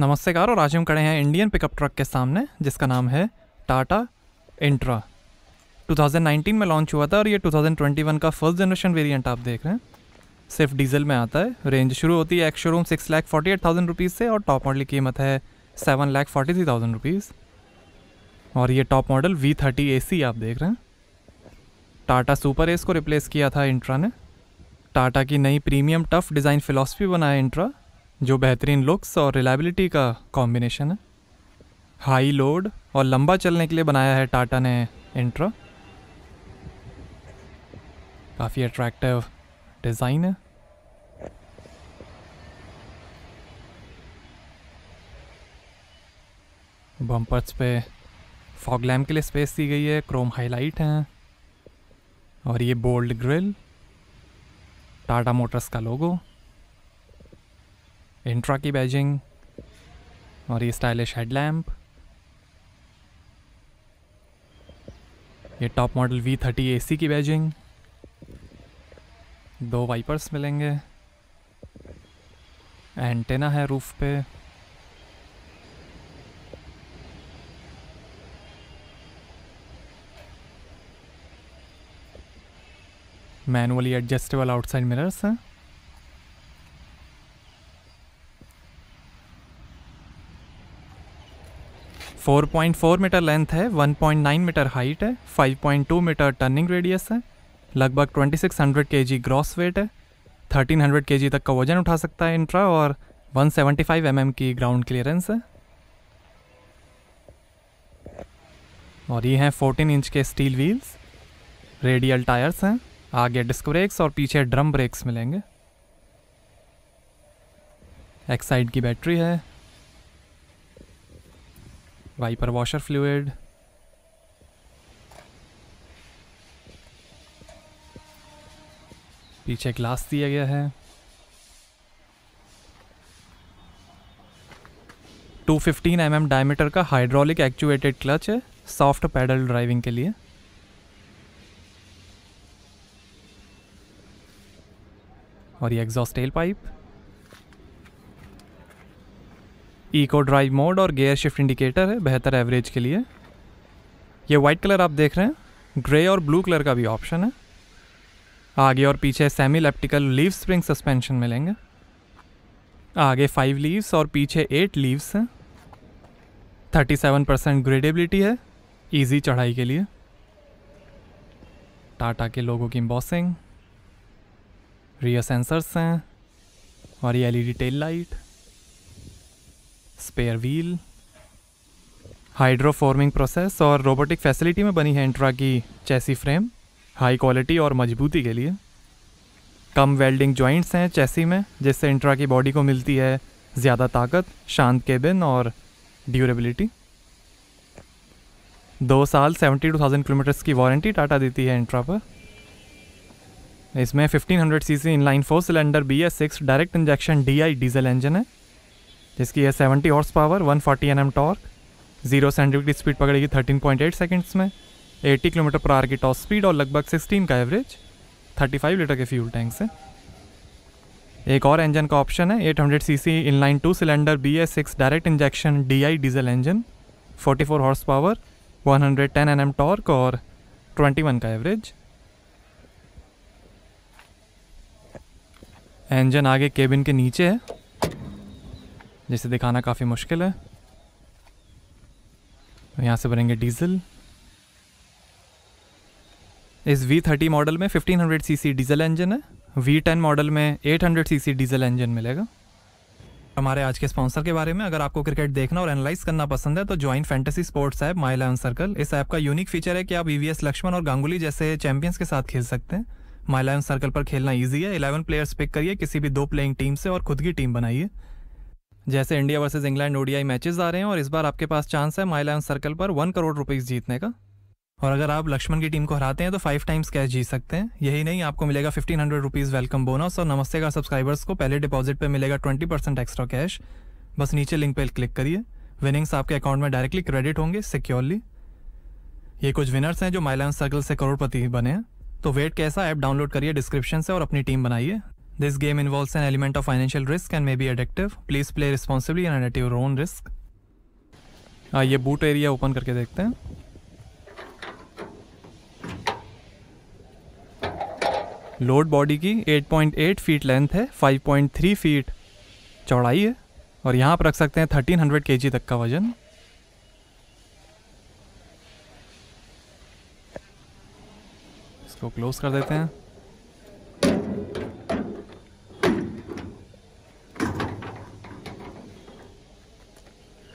नमस्कार और आज हम खड़े हैं इंडियन पिकअप ट्रक के सामने जिसका नाम है टाटा इंट्रा 2019 में लॉन्च हुआ था और ये 2021 का फर्स्ट जनरेशन वेरिएंट आप देख रहे हैं सिर्फ डीजल में आता है रेंज शुरू होती है ex showroom six lakh forty eight thousand rupees से और टॉप मॉडल की कीमत है seven lakh forty three thousand rupees और ये top model V thirty A C आप देख रहे हैं टाटा सुपर एस को रिप्लेस किया था इंट्रा ने टाटा की नई प्रीमियम टफ डिज़ाइन फिलासफी बनाया इंट्रा जो बेहतरीन लुक्स और रिलायबिलिटी का कॉम्बिनेशन है हाई लोड और लंबा चलने के लिए बनाया है टाटा ने इंट्रा काफ़ी अट्रैक्टिव डिज़ाइन है बम्पर्स पे फॉग लैम्प के लिए स्पेस दी गई है क्रोम हाईलाइट हैं और ये बोल्ड ग्रिल टाटा मोटर्स का लोगो इंट्रा की बैजिंग और ये स्टाइलिश हेडलैम्प ये top model V thirty A की बैजिंग दो वाइपर्स मिलेंगे एंटेना है रूफ पे मैनुअली एडजस्टेबल आउटसाइड मिरर्स हैं 4.4 मीटर लेंथ है 1.9 मीटर हाइट है 5.2 मीटर टर्निंग रेडियस है लगभग 2600 केजी ग्रॉस वेट है 1300 केजी तक का वजन उठा सकता है इंट्रा और 175 mm की ग्राउंड क्लियरेंस है और ये हैं 14 इंच के स्टील व्हील्स रेडियल टायर्स हैं आगे डिस्क ब्रेक्स और पीछे ड्रम ब्रेक्स मिलेंगे एक्साइड की बैटरी है वाइपर वॉशर फ्लूड पीछे ग्लास दिया गया है 215 फिफ्टीन mm डायमीटर का हाइड्रोलिक एक्चुएटेड क्लच है सॉफ्ट पैडल ड्राइविंग के लिए और ये exhaust tail pipe eco drive mode और गेयर शिफ्ट इंडिकेटर है बेहतर एवरेज के लिए ये वाइट कलर आप देख रहे हैं ग्रे और ब्लू कलर का भी ऑप्शन है आगे और पीछे semi elliptical leaf spring suspension मिलेंगे आगे फाइव लीव्स और पीछे एट लीव्स हैं थर्टी सेवन परसेंट ग्रेडेबिलिटी है ईजी चढ़ाई के लिए टाटा के लोगों की इम्बॉसिंग रियर सेंसर्स हैं और ये LED tail light spare wheel hydroforming process और रोबोटिक फैसिलिटी में बनी है इंट्रा की चैसी फ्रेम हाई क्वालिटी और मजबूती के लिए कम वेल्डिंग जॉइंट्स हैं चैसी में जिससे इंट्रा की बॉडी को मिलती है ज़्यादा ताकत शांत केबिन और ड्यूरेबिलिटी दो साल सेवेंटी टू थाउजेंड किलोमीटर्स की वारंटी टाटा देती है इंट्रा पर इसमें fifteen hundred C C in line four cylinder B S six direct injection D I diesel engine है जिसकी है seventy horse power one forty N M torque zero centimetre speed की speed पकड़ेगी eight seconds में eighty kilometre पर R की top speed और लगभग सिक्सटीन का एवरेज थर्टी फाइव लीटर के फ्यूल टैंक से एक और इंजन का ऑप्शन है 800 in line two cylinder B S six direct injection D I diesel engine 44 horse power one hundred ten N M torque और 21 का एवरेज इंजन आगे cabin के नीचे है जिसे दिखाना काफ़ी मुश्किल है तो यहाँ से भरेंगे डीजल इस V30 मॉडल में 1500 सीसी डीजल इंजन है V10 मॉडल में 800 सीसी डीजल इंजन मिलेगा हमारे आज के स्पॉन्सर के बारे में अगर आपको क्रिकेट देखना और एनालाइज करना पसंद है तो join fantasy sports app my line circle इस ऐप का यूनिक फीचर है कि आप ईवीएस लक्ष्मण और गांगुली जैसे चैंपियंस के साथ खेल सकते हैं माई लाइन सर्कल पर खेलना ईजी है इलेवन प्लेयर्स पिक करिए किसी भी दो प्लेइंग टीम से और खुद की टीम बनाइए जैसे India versus England ODI matches आ रहे हैं और इस बार आपके पास चांस है माई लाइन सर्कल पर वन करोड़ रुपीज़ जीतने का और अगर आप लक्ष्मण की टीम को हराते हैं तो फाइव टाइम्स कैश जीत सकते हैं यही नहीं आपको मिलेगा fifteen hundred rupees welcome bonus और नमस्ते का सब्सक्राइबर्स को पहले डिपॉजिट पे मिलेगा ट्वेंटी परसेंट एक्स्ट्रा कैश बस नीचे लिंक पे क्लिक करिए विनिंग्स आपके अकाउंट में डायरेक्टली क्रेडिट होंगे सिक्योरली ये कुछ विनर्स हैं जो माइलान सर्कल से करोड़पति बने हैं तो वेट कैसा ऐप डाउनलोड करिए डिस्क्रिप्शन से और अपनी टीम बनाइए This game involves an element of financial risk and may be addictive. Please play responsibly and at your own risk. हाँ ये बूट एरिया ओपन करके देखते हैं लोड बॉडी की 8.8 फीट लेंथ है 5.3 फीट चौड़ाई है और यहाँ पर रख सकते हैं 1300 हंड्रेड तक का वजन इसको क्लोज कर देते हैं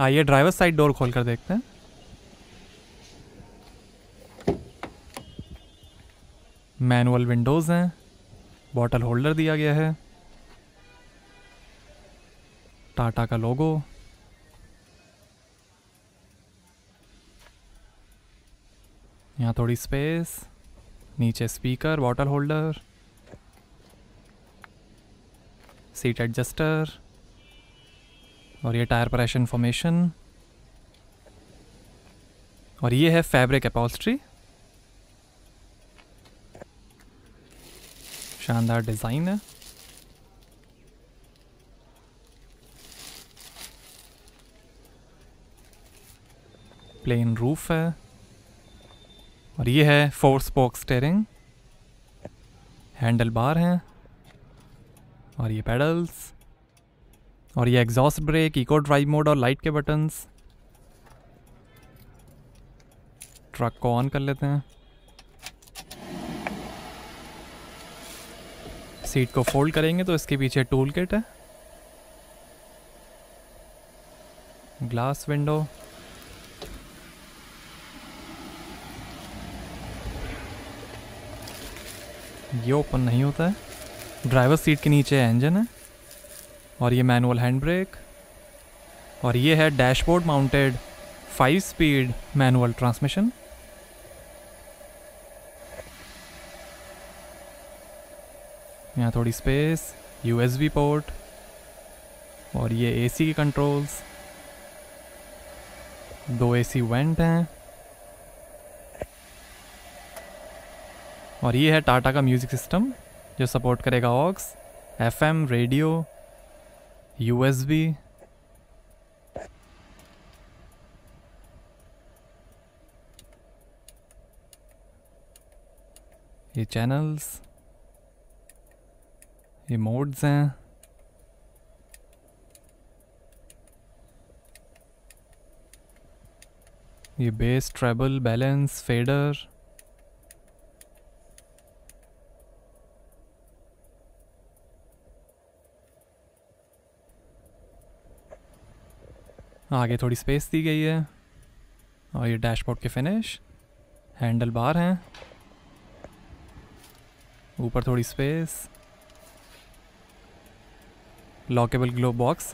आइए ड्राइवर साइड डोर खोल कर देखते हैं मैनुअल विंडोज़ हैं बॉटल होल्डर दिया गया है टाटा का लोगो यहाँ थोड़ी स्पेस नीचे speaker bottle holder seat adjuster और ये टायर प्रेशन फॉर्मेशन और ये है फैब्रिक अपॉल्स्ट्री शानदार डिज़ाइन है प्लेन रूफ है और ये है four spoke steering handle bar हैं और ये पेडल्स और ये exhaust brake eco drive mode और लाइट के बटन्स ट्रक को ऑन कर लेते हैं सीट को फोल्ड करेंगे तो इसके पीछे टूल किट है ग्लास विंडो ये ओपन नहीं होता है ड्राइवर सीट के नीचे इंजन है और ये मैनुअल हैंड ब्रेक और ये है dashboard mounted five speed manual transmission यहाँ थोड़ी स्पेस यू पोर्ट और ये एसी के कंट्रोल्स दो एसी वेंट हैं और ये है टाटा का म्यूज़िक सिस्टम जो सपोर्ट करेगा aux FM radio USB. Your channels. Your modes. Eh? Your bass, treble, balance, fader. आगे थोड़ी स्पेस दी गई है और ये डैशबोर्ड के फिनिश हैंडल बार हैं ऊपर थोड़ी स्पेस लॉकेबल ग्लो बॉक्स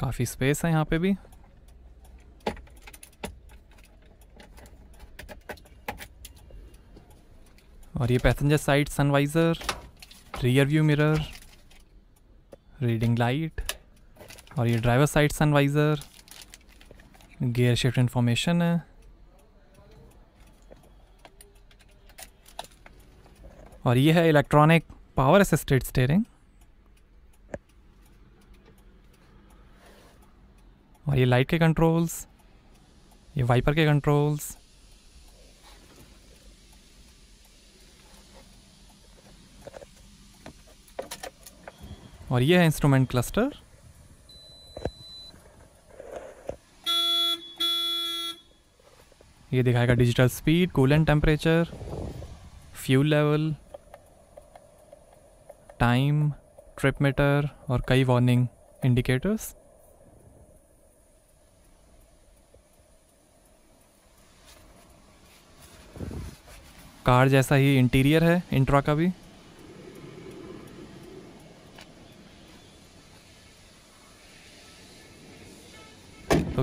काफ़ी स्पेस है यहाँ पे भी और ये passenger side sun visor rear view mirror reading light और ये driver side sun visor gear shift information है और ये है इलेक्ट्रॉनिक पावर असिस्टेड स्टेयरिंग और ये लाइट के कंट्रोल्स ये वाइपर के कंट्रोल्स और ये है इंस्ट्रूमेंट क्लस्टर ये दिखाएगा digital speed and temperature fuel level time trip meter और कई वार्निंग इंडिकेटर्स कार जैसा ही इंटीरियर है इंट्रा का भी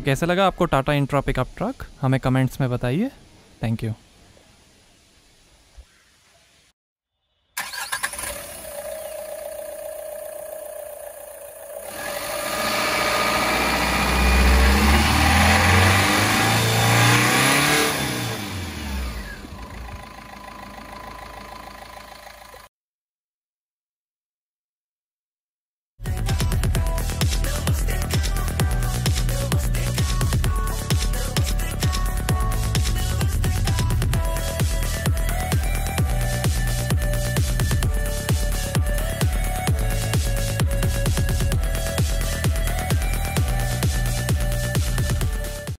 कैसा लगा आपको टाटा इंट्रा पिकअप ट्रक हमें कमेंट्स में बताइए थैंक यू